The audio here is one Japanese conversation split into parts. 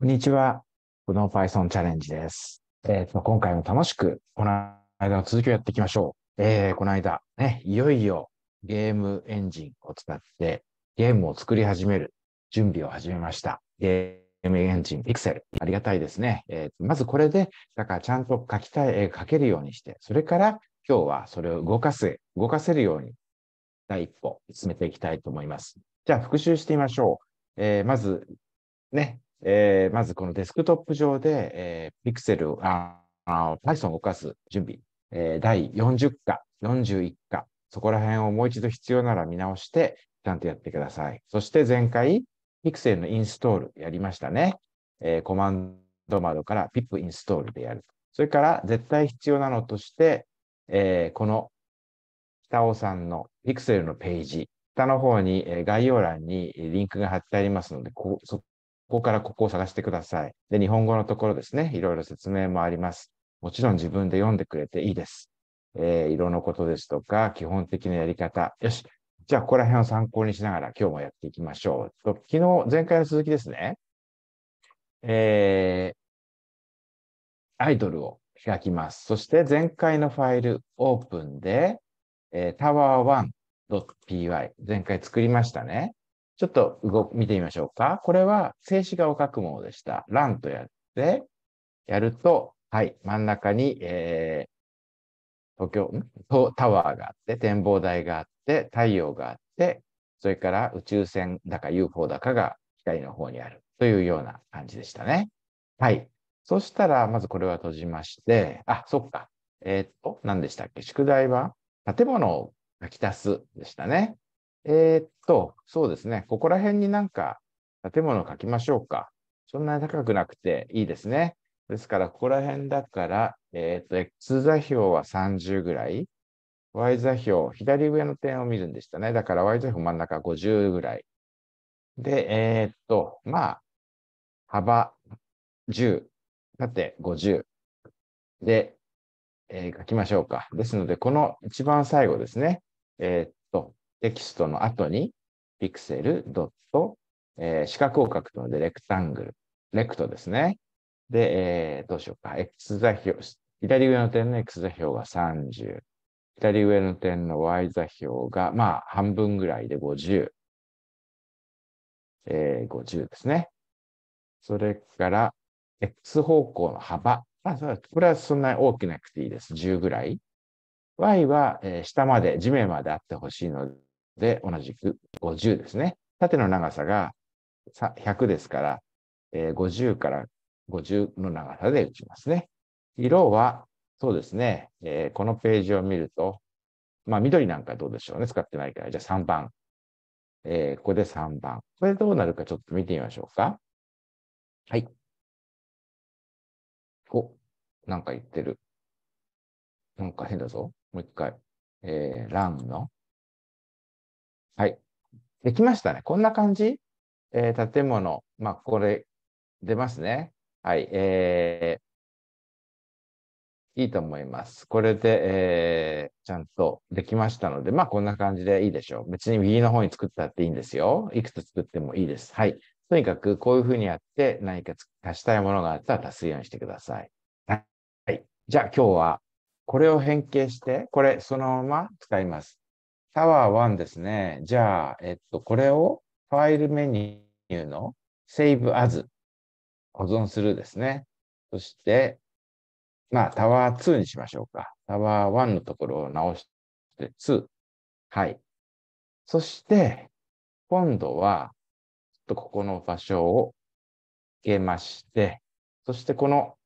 こんにちは。この Python チャレンジです。えっ、ー、と、今回も楽しく、この間の続きをやっていきましょう。えー、この間、ね、いよいよゲームエンジンを使ってゲームを作り始める準備を始めました。ゲームエンジン Pixel。ありがたいですね。えー、まずこれで、だからちゃんと書きたい絵描けるようにして、それから今日はそれを動かす、動かせるように第一歩進めていきたいと思います。じゃあ復習してみましょう。えー、まず、ね、えー、まずこのデスクトップ上で、えー、セルを、Python を動かす準備、えー、第40課、41課、そこら辺をもう一度必要なら見直して、ちゃんとやってください。そして前回、ピクセルのインストールやりましたね。えー、コマンド窓から pip インストールでやる。それから絶対必要なのとして、えー、この北尾さんのピクセルのページ、下の方に、概要欄にリンクが貼ってありますので、こそここからここを探してください。で、日本語のところですね、いろいろ説明もあります。もちろん自分で読んでくれていいです。えー、色のことですとか、基本的なやり方。よし。じゃあ、ここら辺を参考にしながら今日もやっていきましょう。と昨日、前回の続きですね。えー、アイドルを開きます。そして、前回のファイルオープンで、えー、tower1.py。前回作りましたね。ちょっと動見てみましょうか。これは静止画を描くものでした。ランとやって、やると、はい、真ん中に、えー、東京タワーがあって、展望台があって、太陽があって、それから宇宙船だか UFO だかが光の方にあるというような感じでしたね。はい。そしたら、まずこれは閉じまして、あ、そっか。えー、っと、何でしたっけ宿題は建物を書き足すでしたね。えー、っと、そうですね。ここら辺になんか建物を書きましょうか。そんなに高くなくていいですね。ですから、ここら辺だから、えー、っと、X 座標は30ぐらい。Y 座標、左上の点を見るんでしたね。だから Y 座標真ん中50ぐらい。で、えー、っと、まあ、幅10、縦50で、えー、書きましょうか。ですので、この一番最後ですね。えー、っと、テキストの後に、ピクセルドット、えー、四角を書くので、レクタングル、レクトですね。で、えー、どうしようか。X 座標、左上の点の X 座標が30。左上の点の Y 座標が、まあ、半分ぐらいで50。えー、50ですね。それから、X 方向の幅。あそこれはそんなに大きなくていいです。10ぐらい。Y は、えー、下まで、地面まであってほしいので、で、同じく50ですね。縦の長さが100ですから、えー、50から50の長さで打ちますね。色は、そうですね、えー、このページを見ると、まあ、緑なんかどうでしょうね。使ってないから。じゃあ3番。えー、ここで3番。これどうなるかちょっと見てみましょうか。はい。お、なんか言ってる。なんか変だぞ。もう一回。えー、ランのはい。できましたね。こんな感じ。えー、建物。まあ、これ、出ますね。はい。えー、いいと思います。これで、えー、ちゃんとできましたので、まあ、こんな感じでいいでしょう。別に右の方に作ったっていいんですよ。いくつ作ってもいいです。はい。とにかく、こういうふうにやって、何か足したいものがあったら足すようにしてください。はい。じゃあ、今日は、これを変形して、これ、そのまま使います。タワー1ですね。じゃあ、えっと、これをファイルメニューの Save As 保存するですね。そして、まあ、タワー2にしましょうか。タワー1のところを直して2。はい。そして、今度は、ちょっとここの場所をつけまして、そしてこの、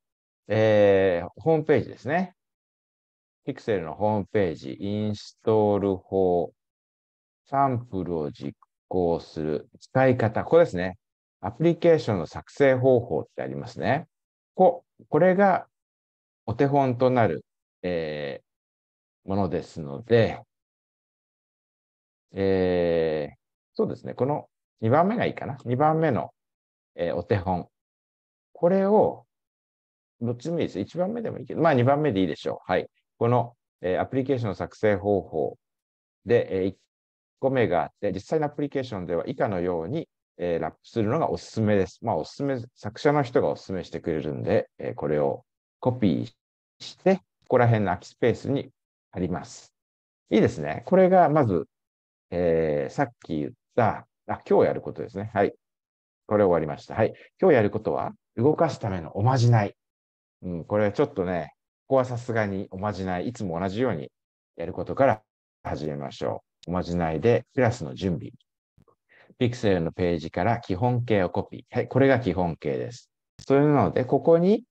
えー、ホームページですね。ピクセルのホームページ、インストール法、サンプルを実行する、使い方、ここですね。アプリケーションの作成方法ってありますね。ここれがお手本となる、えー、ものですので、えー、そうですね。この2番目がいいかな。2番目の、えー、お手本。これを、どっちでもいいです。1番目でもいいけど、まあ2番目でいいでしょう。はい。この、えアプリケーションの作成方法で、え1個目があって、実際のアプリケーションでは以下のように、えラップするのがおすすめです。まあ、おすすめ、作者の人がおすすめしてくれるんで、えこれをコピーして、ここら辺の空きスペースに貼ります。いいですね。これがまず、えー、さっき言った、あ、今日やることですね。はい。これ終わりました。はい。今日やることは、動かすためのおまじない。うん、これちょっとね、こはさすがにおまじない、いつも同じようにやることから始めましょう。おまじないでクラスの準備。ピクセルのページから基本形をコピー。はい、これが基本形です。そういうので、ここに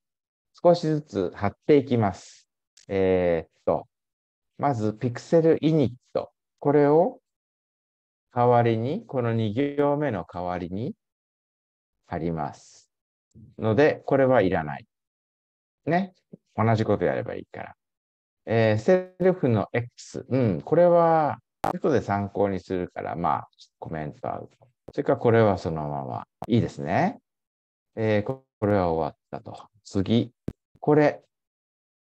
少しずつ貼っていきます。えー、っと、まずピクセルイニット。これを代わりに、この2行目の代わりに貼ります。ので、これはいらない。ね。同じことやればいいから。えー、セルフの X、うん、これは、後で参考にするから、まあ、コメントアウト。それからこれはそのまま。いいですね。えー、これは終わったと。次。これ。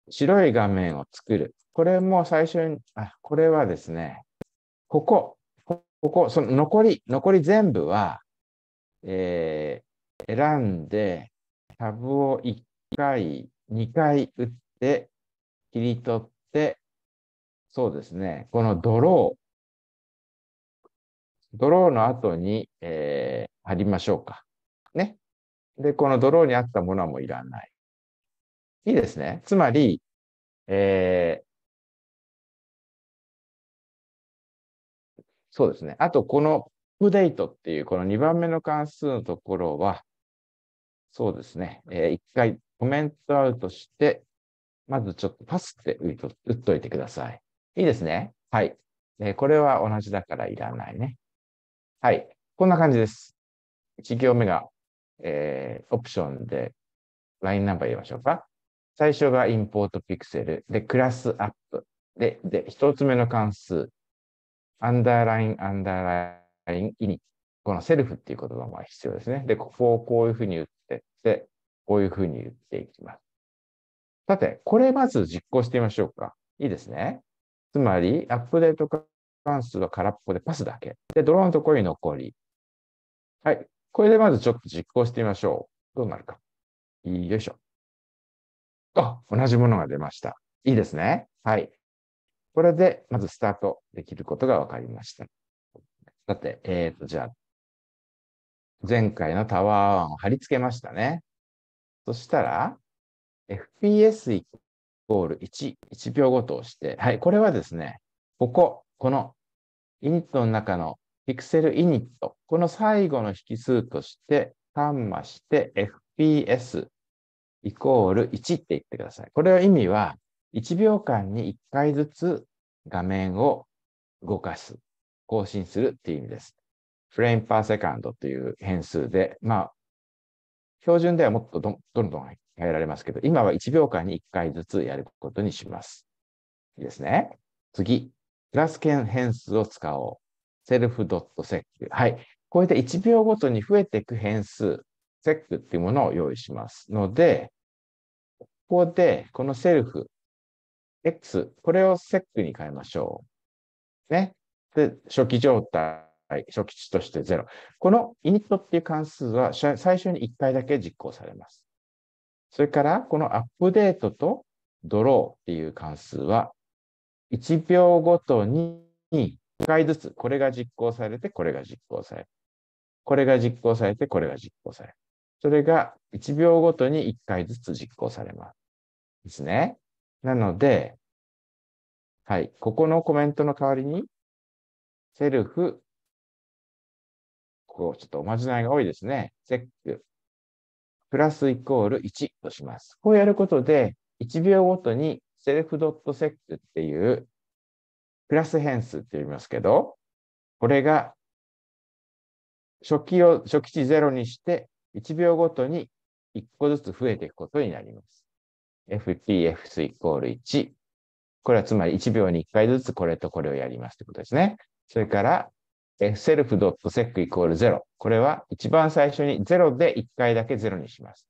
白い画面を作る。これも最初に、あ、これはですね、ここ、ここ、その残り、残り全部は、えー、選んで、タブを1回2回打って、切り取って、そうですね、このドロー、ドローの後に、えー、貼りましょうか。ね。で、このドローにあったものはもういらない。いいですね。つまり、えー、そうですね。あと、このアップデートっていう、この2番目の関数のところは、そうですね。えー、1回コメントアウトして、まずちょっとパスって打っといてください。いいですね。はい。えー、これは同じだからいらないね。はい。こんな感じです。1行目が、えー、オプションでラインナンバー入れましょうか。最初がインポートピクセル。で、クラスアップ。で、で、一つ目の関数。アンダーライン、アンダーライン、イニ。このセルフっていう言葉も必要ですね。で、ここをこういうふうに打ってで、こういうふうに言っていきます。さて、これまず実行してみましょうか。いいですね。つまり、アップデート関数は空っぽでパスだけ。で、ドローンのところに残り。はい。これでまずちょっと実行してみましょう。どうなるか。よいしょ。あ、同じものが出ました。いいですね。はい。これで、まずスタートできることが分かりました。さて、えっ、ー、と、じゃあ、前回のタワー1を貼り付けましたね。そしたら、FPS イコール1、1秒ごとをして、はい、これはですね、ここ、このイニットの中のピクセルイニット、この最後の引数として、端ンマして FPS イコール1って言ってください。これの意味は、1秒間に1回ずつ画面を動かす、更新するっていう意味です。フレームパーセカンドという変数で、まあ、標準ではもっとどんどん変えられますけど、今は1秒間に1回ずつやることにします。いいですね。次、クラス権変数を使おう。セルフドットセック。はい。これで1秒ごとに増えていく変数、セックっていうものを用意しますので、ここでこのセルフ、x、これをセックに変えましょう。ね。で、初期状態い、初期値として0。このイニットっていう関数は最初に1回だけ実行されます。それから、このアップデートとドローっていう関数は、1秒ごとに1回ずつ、これが実行されて、これが実行される。これが実行されて、これが実行される。それが1秒ごとに1回ずつ実行されます。ですね。なので、はい、ここのコメントの代わりに、セルフこう、ちょっとおまじないが多いですね。チェック、プラスイコール1とします。こうやることで、1秒ごとにセルフドットセックっていう、プラス変数って言いますけど、これが初期を、初期値0にして、1秒ごとに1個ずつ増えていくことになります。f t f スイコール1。これはつまり1秒に1回ずつこれとこれをやりますってことですね。それから、s e l f s e クイコール0。これは一番最初に0で1回だけ0にします。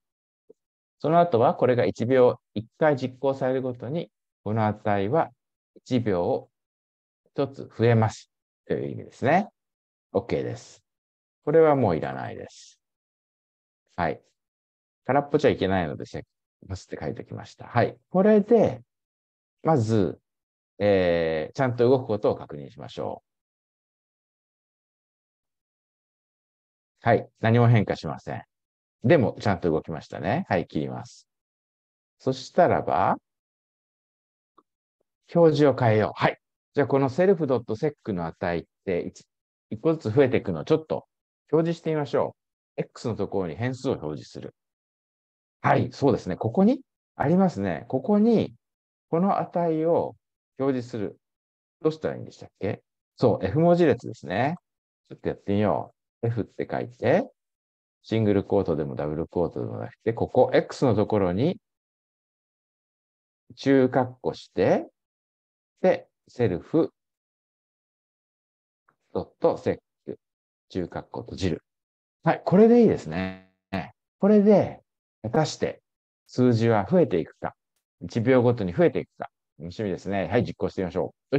その後はこれが1秒1回実行されるごとに、この値は1秒を1つ増えますという意味ですね。OK です。これはもういらないです。はい。空っぽじゃいけないので、セックますって書いてきました。はい。これで、まず、えー、ちゃんと動くことを確認しましょう。はい。何も変化しません。でも、ちゃんと動きましたね。はい、切ります。そしたらば、表示を変えよう。はい。じゃあ、このセルフドットセックの値って1個ずつ増えていくのをちょっと表示してみましょう。X のところに変数を表示する。はい、そうですね。ここにありますね。ここに、この値を表示する。どうしたらいいんでしたっけそう、F 文字列ですね。ちょっとやってみよう。F って書いて、シングルコートでもダブルコートでもなくて、ここ X のところに中括弧して、で、セルフドットセック、中括弧閉じる。はい、これでいいですね。これで、果たして数字は増えていくか、1秒ごとに増えていくか、楽しみですね。はい、実行してみましょう。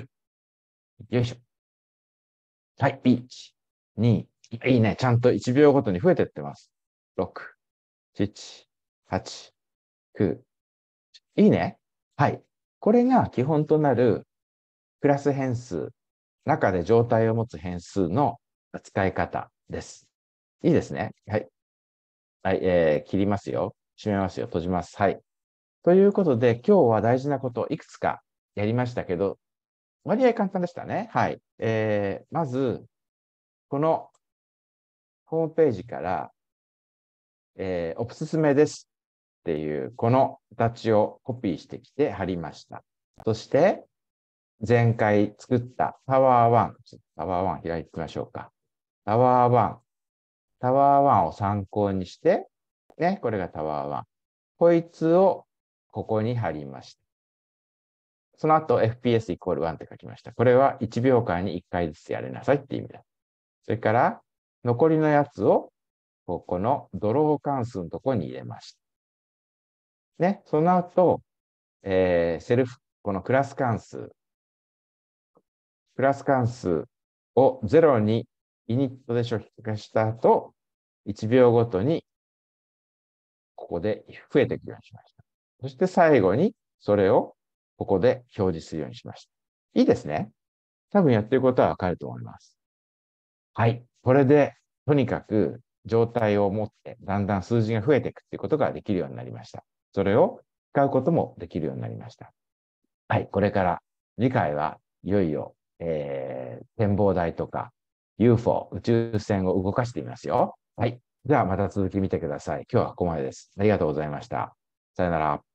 よいしょ。はい、1、2、いいね。ちゃんと1秒ごとに増えてってます。6、7、8、9。いいね。はい。これが基本となるクラス変数、中で状態を持つ変数の使い方です。いいですね。はい。はい、えー、切りますよ。閉めますよ。閉じます。はい。ということで、今日は大事なことをいくつかやりましたけど、割合簡単でしたね。はい。えー、まず、このホームページから、えー、おすすめですっていうこの形をコピーしてきて貼りました。そして、前回作ったタワーワン、タワーワン開いてみましょうか。タワーワン。タワーワンを参考にして、ね、これがタワーワン。こいつをここに貼りました。その後、FPS イコール1って書きました。これは1秒間に1回ずつやりなさいって意味だ。それから、残りのやつを、ここのドロー関数のところに入れました。ね、その後、えー、セルフ、このクラス関数、クラス関数を0にイニットで初期化した後、1秒ごとに、ここで増えていくようにしました。そして最後に、それをここで表示するようにしました。いいですね。多分やってることはわかると思います。はい。これでとにかく状態を持って、だんだん数字が増えていくっていうことができるようになりました。それを使うこともできるようになりました。はい、これから次回はいよいよ、えー、展望台とか UFO 宇宙船を動かしてみますよ。はい。ではまた続き見てください。今日はここまでです。ありがとうございました。さよなら。